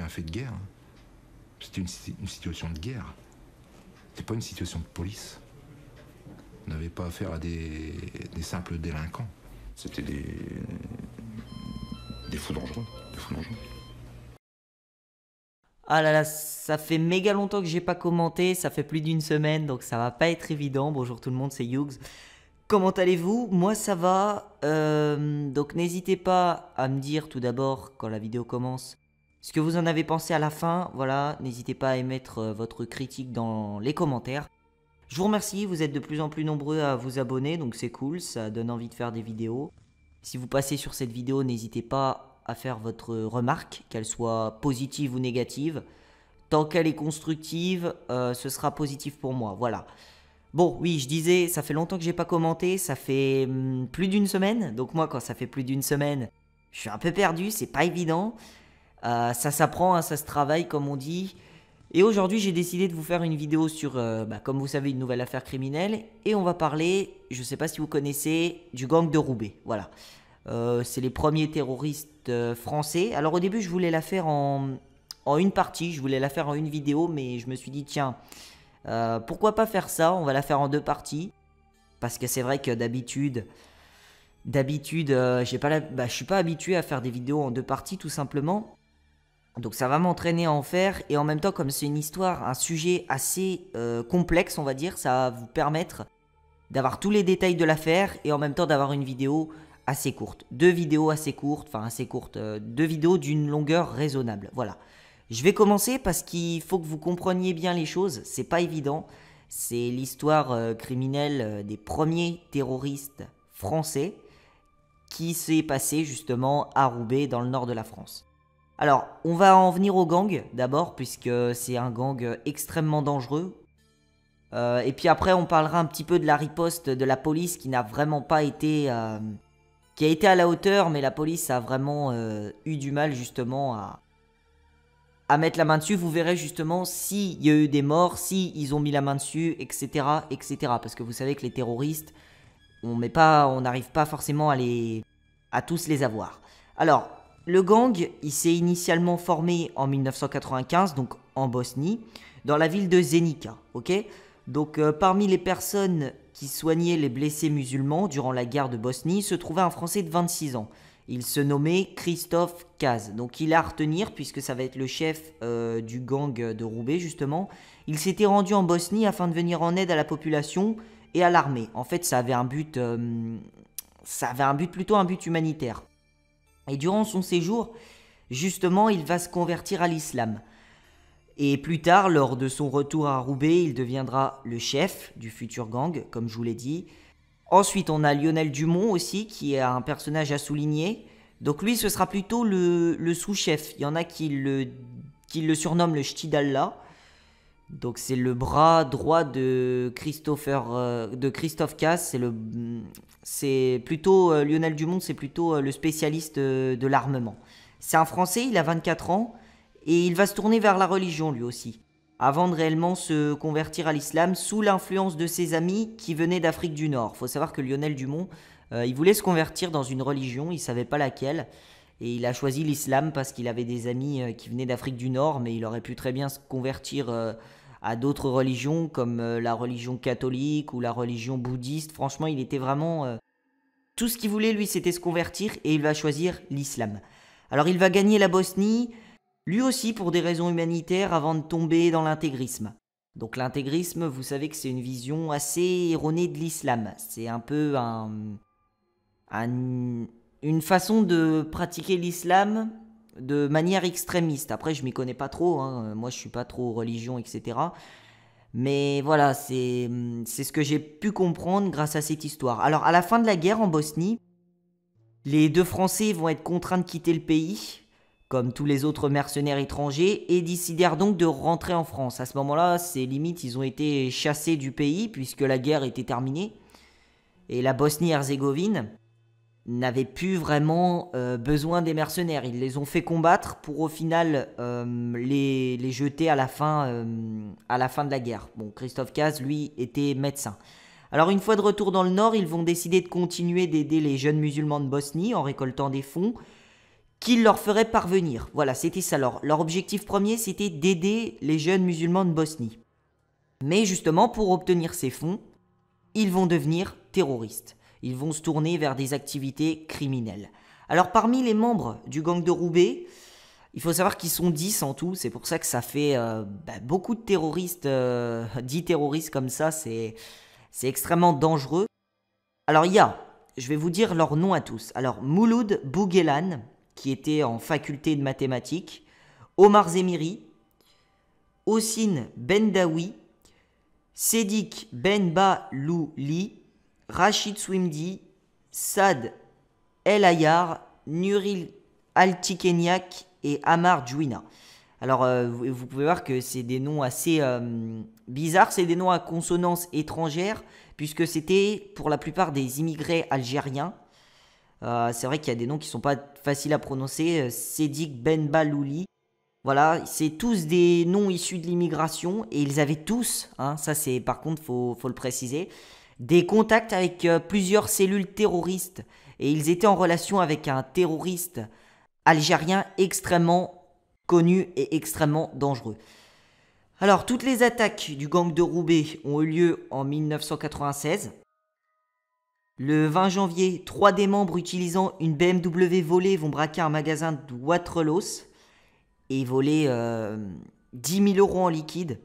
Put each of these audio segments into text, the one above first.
un fait de guerre. C'était une, situation de guerre. c'est pas une situation de police. On n'avait pas affaire à des, simples délinquants. C'était des, des fous dangereux. Des fous dangereux. Ah là là, ça fait méga longtemps que j'ai pas commenté, ça fait plus d'une semaine, donc ça va pas être évident. Bonjour tout le monde, c'est Hughes. Comment allez-vous Moi ça va. Euh, donc n'hésitez pas à me dire tout d'abord quand la vidéo commence ce que vous en avez pensé à la fin. Voilà, n'hésitez pas à émettre euh, votre critique dans les commentaires. Je vous remercie, vous êtes de plus en plus nombreux à vous abonner, donc c'est cool, ça donne envie de faire des vidéos. Si vous passez sur cette vidéo, n'hésitez pas à faire votre remarque, qu'elle soit positive ou négative. Tant qu'elle est constructive, euh, ce sera positif pour moi, voilà. Bon, oui, je disais, ça fait longtemps que j'ai pas commenté, ça fait hmm, plus d'une semaine. Donc moi, quand ça fait plus d'une semaine, je suis un peu perdu, c'est pas évident. Euh, ça s'apprend, hein, ça se travaille comme on dit. Et aujourd'hui j'ai décidé de vous faire une vidéo sur, euh, bah, comme vous savez, une nouvelle affaire criminelle. Et on va parler, je ne sais pas si vous connaissez, du gang de Roubaix. Voilà. Euh, c'est les premiers terroristes français. Alors au début je voulais la faire en, une partie, je voulais la faire en une vidéo, mais je me suis dit tiens, pourquoi pas faire ça On va la faire en deux parties. Parce que c'est vrai que d'habitude... D'habitude, bah, je ne suis pas habitué à faire des vidéos en deux parties tout simplement. Donc ça va m'entraîner à en faire et en même temps comme c'est une histoire, un sujet assez euh, complexe on va dire, ça va vous permettre d'avoir tous les détails de l'affaire et en même temps d'avoir une vidéo assez courte. Deux vidéos assez courtes, enfin assez courtes, euh, deux vidéos d'une longueur raisonnable. Voilà. Je vais commencer parce qu'il faut que vous compreniez bien les choses, c'est pas évident. C'est l'histoire euh, criminelle des premiers terroristes français qui s'est passé justement à Roubaix dans le nord de la France. Alors, on va en venir au gang d'abord, puisque c'est un gang extrêmement dangereux. Euh, et puis après, on parlera un petit peu de la riposte de la police qui n'a vraiment pas été. Euh, qui a été à la hauteur, mais la police a vraiment euh, eu du mal justement à, à mettre la main dessus. Vous verrez justement s'il y a eu des morts, si ils ont mis la main dessus, etc. etc. Parce que vous savez que les terroristes, on n'arrive pas forcément à, les, à tous les avoir. Alors, le gang, il s'est initialement formé en 1995, donc en Bosnie, dans la ville de Zenica, ok Donc euh, parmi les personnes qui soignaient les blessés musulmans durant la guerre de Bosnie se trouvait un Français de 26 ans. Il se nommait Christophe Caz. Donc il a à retenir puisque ça va être le chef euh, du gang de Roubaix justement. Il s'était rendu en Bosnie afin de venir en aide à la population et à l'armée. En fait, ça avait un but, euh, ça avait un but plutôt un but humanitaire. Et durant son séjour, justement, il va se convertir à l'islam. Et plus tard, lors de son retour à Roubaix, il deviendra le chef du futur gang, comme je vous l'ai dit. Ensuite, on a Lionel Dumont aussi, qui est un personnage à souligner. Donc lui, ce sera plutôt le, sous-chef. Il y en a qui le, qui le surnomment le donc c'est le bras droit de Christopher euh, de Christophe Cass, c'est le c'est plutôt euh, Lionel Dumont, c'est plutôt euh, le spécialiste de l'armement. C'est un français, il a 24 ans et il va se tourner vers la religion lui aussi avant de réellement se convertir à l'islam sous l'influence de ses amis qui venaient d'Afrique du Nord. Faut savoir que Lionel Dumont, il voulait se convertir dans une religion, il savait pas laquelle. Et il a choisi l'islam parce qu'il avait des amis qui venaient d'Afrique du Nord, mais il aurait pu très bien se convertir à d'autres religions comme euh, la religion catholique ou la religion bouddhiste. Franchement, il était vraiment... Euh, tout ce qu'il voulait, lui, c'était se convertir et il va choisir l'islam. Alors il va gagner la Bosnie, lui aussi pour des raisons humanitaires, avant de tomber dans l'intégrisme. Donc l'intégrisme, vous savez que c'est une vision assez erronée de l'islam. C'est un peu un, une façon de pratiquer l'islam de manière extrémiste. Après, je m'y connais pas trop, hein. moi je suis pas trop religion, etc. Mais voilà, c'est ce que j'ai pu comprendre grâce à cette histoire. Alors, à la fin de la guerre en Bosnie, les deux Français vont être contraints de quitter le pays, comme tous les autres mercenaires étrangers, et décidèrent donc de rentrer en France. À ce moment-là, c'est limite, ils ont été chassés du pays, puisque la guerre était terminée. Et la Bosnie-Herzégovine n'avaient plus vraiment euh, besoin des mercenaires. Ils les ont fait combattre pour au final euh, les, jeter à la, fin, euh, à la fin de la guerre. Bon, Christophe Caz, lui, était médecin. Alors une fois de retour dans le nord, ils vont décider de continuer d'aider les jeunes musulmans de Bosnie en récoltant des fonds qu'ils leur feraient parvenir. Voilà, c'était ça leur objectif premier, c'était d'aider les jeunes musulmans de Bosnie. Mais justement, pour obtenir ces fonds, ils vont devenir terroristes. Ils vont se tourner vers des activités criminelles. Alors parmi les membres du gang de Roubaix, il faut savoir qu'ils sont 10 en tout, c'est pour ça que ça fait euh, bah, beaucoup de terroristes, 10 euh, terroristes comme ça, c'est extrêmement dangereux. Alors il y a, je vais vous dire leurs noms à tous. Alors Mouloud Bouguelan, qui était en faculté de mathématiques, Omar Zemiri, Ossine Bendawi, Sedik Benba Louli, Rachid Swimdi, Sad El Ayar, Nuril Altikenyak et Amar Djouina. Alors, euh, vous pouvez voir que c'est des noms assez euh, bizarres, c'est des noms à consonance étrangère, puisque c'était pour la plupart des immigrés algériens. Euh, c'est vrai qu'il y a des noms qui ne sont pas faciles à prononcer. Sédik Benbalouli. Voilà, c'est tous des noms issus de l'immigration, et ils avaient tous, hein, ça c'est par contre, faut, faut le préciser, des contacts avec euh, plusieurs cellules terroristes et ils étaient en relation avec un terroriste algérien extrêmement connu et extrêmement dangereux. Alors, toutes les attaques du gang de Roubaix ont eu lieu en 1996. Le 20 janvier, trois des membres utilisant une BMW volée vont braquer un magasin de Waterloos et voler 10 euh, 000 euros en liquide.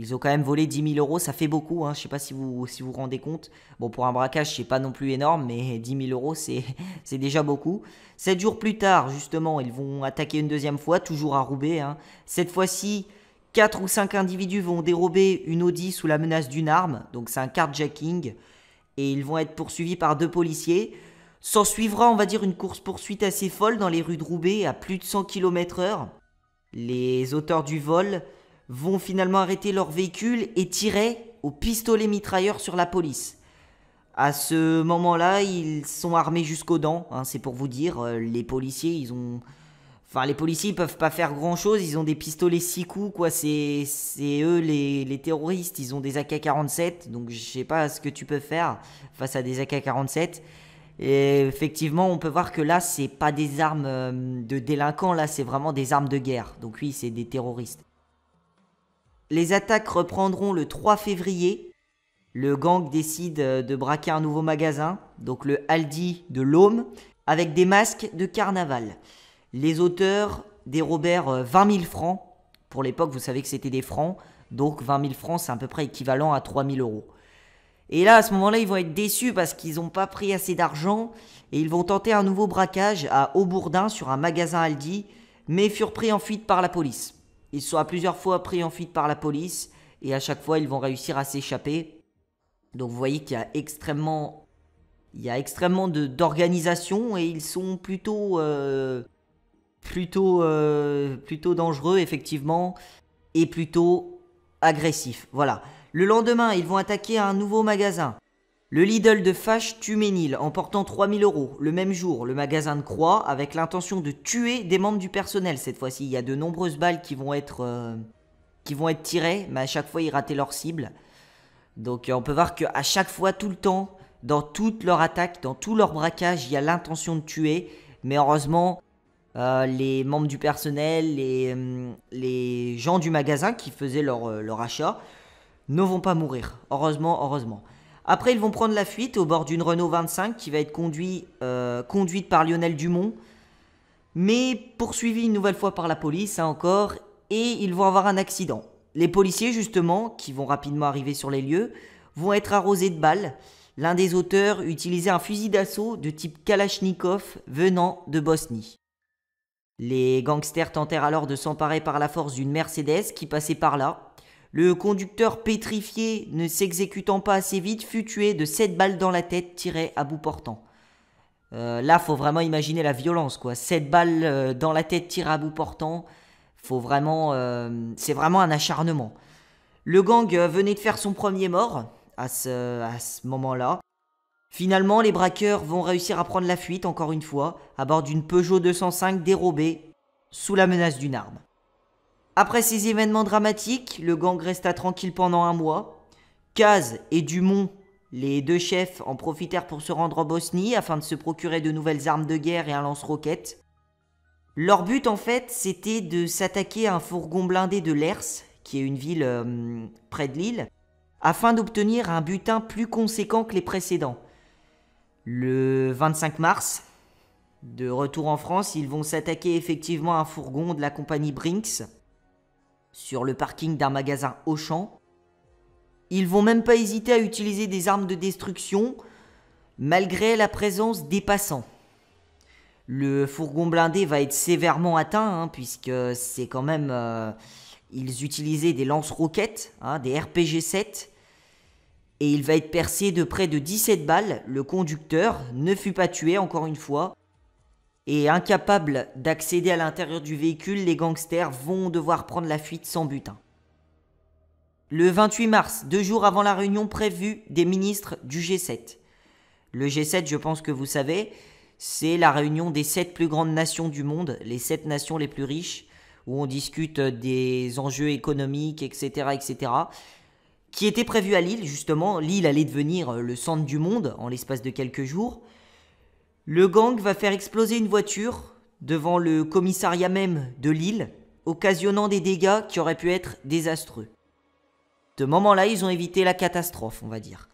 Ils ont quand même volé 10 000 euros, ça fait beaucoup, hein. je ne sais pas si vous si vous rendez compte. Bon, pour un braquage, n'est pas non plus énorme, mais 10 000 euros, c'est déjà beaucoup. Sept jours plus tard, justement, ils vont attaquer une deuxième fois, toujours à Roubaix. Hein. Cette fois-ci, 4 ou 5 individus vont dérober une Audi sous la menace d'une arme, donc c'est un carjacking, et ils vont être poursuivis par deux policiers. S'en suivra, on va dire, une course-poursuite assez folle dans les rues de Roubaix à plus de 100 km/h. Les auteurs du vol vont finalement arrêter leur véhicule et tirer au pistolet mitrailleur sur la police. À ce moment-là, ils sont armés jusqu'aux dents, hein, c'est pour vous dire, euh, les policiers, ils ont... Enfin, les policiers, ils peuvent pas faire grand-chose, ils ont des pistolets six coups, quoi, c'est eux les, les, terroristes, ils ont des AK-47, donc je sais pas ce que tu peux faire face à des AK-47. Et effectivement, on peut voir que là, c'est pas des armes euh, de délinquants, là, c'est vraiment des armes de guerre. Donc oui, c'est des terroristes. Les attaques reprendront le 3 février. Le gang décide euh, de braquer un nouveau magasin, donc le Aldi de l'Aume, avec des masques de carnaval. Les auteurs dérobèrent 20 euh, 000 francs. Pour l'époque, vous savez que c'était des francs. Donc 20 000 francs, c'est à peu près équivalent à 3 000 euros. Et là, à ce moment-là, ils vont être déçus parce qu'ils n'ont pas pris assez d'argent et ils vont tenter un nouveau braquage à Aubourdin sur un magasin Aldi, mais furent pris en fuite par la police. Ils sont à plusieurs fois pris en fuite par la police et à chaque fois ils vont réussir à s'échapper. Donc vous voyez qu'il y a extrêmement, il y a extrêmement d'organisation et ils sont plutôt, euh, plutôt, euh, plutôt dangereux effectivement et plutôt agressifs. Voilà. Le lendemain, ils vont attaquer un nouveau magasin. Le Lidl de Fache tue Ménil en portant 3000 euros. Le même jour, le magasin de Croix avec l'intention de tuer des membres du personnel cette fois-ci. Il y a de nombreuses balles qui vont être, euh, qui vont être tirées, mais à chaque fois ils rataient leur cible. Donc euh, on peut voir qu'à chaque fois, tout le temps, dans toute leur attaque, dans tout leur braquage, il y a l'intention de tuer. Mais heureusement, euh, les membres du personnel, les, les gens du magasin qui faisaient leur achat, ne vont pas mourir. Heureusement, heureusement. Après, ils vont prendre la fuite au bord d'une Renault 25 qui va être euh, conduite par Lionel Dumont, mais poursuivie une nouvelle fois par la police, hein, encore, et ils vont avoir un accident. Les policiers, justement, qui vont rapidement arriver sur les lieux, vont être arrosés de balles. L'un des auteurs utilisait un fusil d'assaut de type Kalachnikov venant de Bosnie. Les gangsters tentèrent alors de s'emparer par la force d'une Mercedes qui passait par là, le conducteur pétrifié, ne s'exécutant pas assez vite, fut tué de 7 balles dans la tête tirées à bout portant. Euh, là, faut vraiment imaginer la violence, quoi. 7 balles euh, dans la tête tirées à bout portant, faut vraiment, euh, c'est vraiment un acharnement. Le gang venait de faire son premier mort à à ce moment-là. Finalement, les braqueurs vont réussir à prendre la fuite, encore une fois, à bord d'une Peugeot 205 dérobée sous la menace d'une arme. Après ces événements dramatiques, le gang resta tranquille pendant un mois. Kaz et Dumont, les deux chefs, en profitèrent pour se rendre en Bosnie afin de se procurer de nouvelles armes de guerre et un lance-roquettes. Leur but en fait, c'était de s'attaquer à un fourgon blindé de Lers, qui est une ville euh, près de Lille, afin d'obtenir un butin plus conséquent que les précédents. Le 25 mars, de retour en France, ils vont s'attaquer effectivement à un fourgon de la compagnie Brinks, sur le parking d'un magasin Auchan. Ils vont même pas hésiter à utiliser des armes de destruction malgré la présence des passants. Le fourgon blindé va être sévèrement atteint hein, puisque c'est quand même... Euh, ils utilisaient des lance-roquettes, hein, des RPG-7 et il va être percé de près de 17 balles. Le conducteur ne fut pas tué encore une fois, et incapables d'accéder à l'intérieur du véhicule, les gangsters vont devoir prendre la fuite sans butin. Hein. Le 28 mars, deux jours avant la réunion prévue des ministres du G7. Le G7, je pense que vous savez, c'est la réunion des sept plus grandes nations du monde, les sept nations les plus riches, où on discute des enjeux économiques, etc., etc., qui était prévue à Lille, justement. Lille allait devenir le centre du monde en l'espace de quelques jours. Le gang va faire exploser une voiture devant le commissariat même de Lille, occasionnant des dégâts qui auraient pu être désastreux. De moment-là, ils ont évité la catastrophe, on va dire.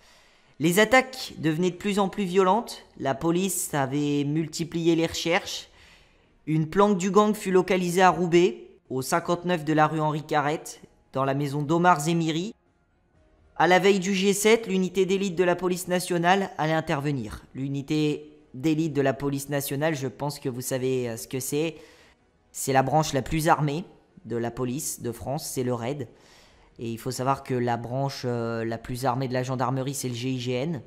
Les attaques devenaient de plus en plus violentes, la police avait multiplié les recherches, une planque du gang fut localisée à Roubaix, au 59 de la rue Henri Carrette, dans la maison d'Omar Zemiri. À la veille du G7, l'unité d'élite de la police nationale allait intervenir. L'unité d'élite de la police nationale, je pense que vous savez euh, ce que c'est. C'est la branche la plus armée de la police de France, c'est le RAID. Et il faut savoir que la branche euh, la plus armée de la gendarmerie, c'est le GIGN.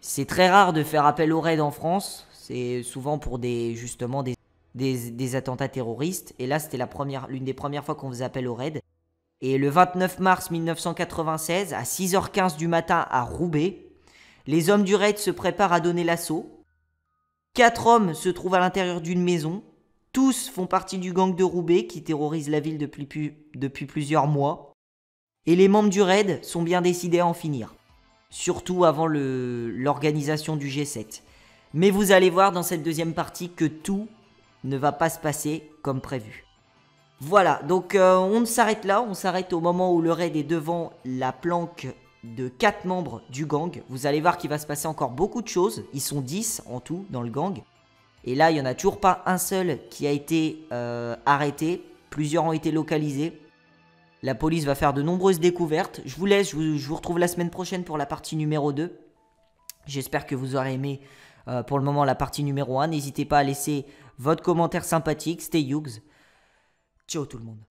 C'est très rare de faire appel au RAID en France, c'est souvent pour des justement des, attentats terroristes. Et là, c'était la première, l'une des premières fois qu'on faisait appel au RAID. Et le 29 mars 1996, à 6h15 du matin à Roubaix, les hommes du raid se préparent à donner l'assaut. Quatre hommes se trouvent à l'intérieur d'une maison. Tous font partie du gang de Roubaix qui terrorise la ville depuis, plusieurs mois. Et les membres du raid sont bien décidés à en finir. Surtout avant l'organisation du G7. Mais vous allez voir dans cette deuxième partie que tout ne va pas se passer comme prévu. Voilà, donc euh, on s'arrête là, on s'arrête au moment où le raid est devant la planque de 4 membres du gang. Vous allez voir qu'il va se passer encore beaucoup de choses. Ils sont 10 en tout dans le gang. Et là, il n'y en a toujours pas un seul qui a été euh, arrêté. Plusieurs ont été localisés. La police va faire de nombreuses découvertes. Je vous laisse, je vous, retrouve la semaine prochaine pour la partie numéro 2. J'espère que vous aurez aimé euh, pour le moment la partie numéro 1. N'hésitez pas à laisser votre commentaire sympathique. Stay Hughes. Ciao tout le monde.